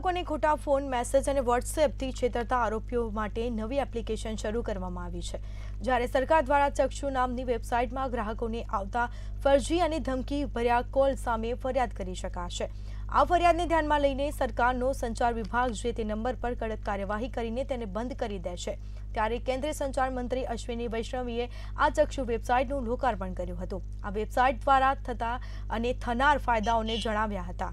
લોકોને ખોટા phone message અને વોટ્સએપથી છેતરતા આરોપીઓ માટે નવી એપ્લિકેશન શરૂ કરવામાં આવી છે જ્યારે સરકાર દ્વારા ચક્ષુ નામની વેબસાઇટમાં ગ્રાહકોને આવતા ફરજી અને ધમકી ભર્યા કોલ સામે ફરિયાદ કરી શકાશે આ ફરિયાદને ધ્યાનમાં લઈને સરકારનો સંચાર વિભાગ જે તે નંબર પર કડક કાર્યવાહી કરીને તેને બંધ કરી દે છે ત્યારે કેન્દ્રીય સંચાર મંત્રી અશ્વિની વૈષ્ણવીએ આ ચક્ષુ વેબસાઇટનું લોકાર્પણ કર્યું હતું આ વેબસાઇટ દ્વારા થતા અને થનાર ફાયદાઓને જણાવ્યા હતા